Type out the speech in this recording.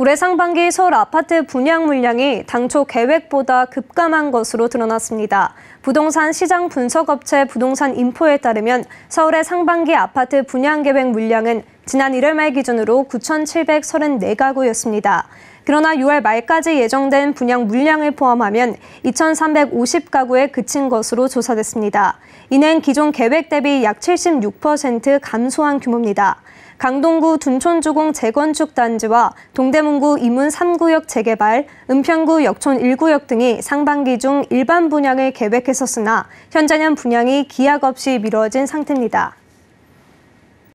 올해 상반기 서울 아파트 분양 물량이 당초 계획보다 급감한 것으로 드러났습니다. 부동산 시장 분석업체 부동산 인포에 따르면 서울의 상반기 아파트 분양 계획 물량은 지난 1월 말 기준으로 9,734가구였습니다. 그러나 6월 말까지 예정된 분양 물량을 포함하면 2,350가구에 그친 것으로 조사됐습니다. 이는 기존 계획 대비 약 76% 감소한 규모입니다. 강동구 둔촌주공 재건축 단지와 동대문구 이문 3구역 재개발, 은평구 역촌 1구역 등이 상반기 중 일반 분양을 계획했었으나 현재는 분양이 기약 없이 미뤄진 상태입니다.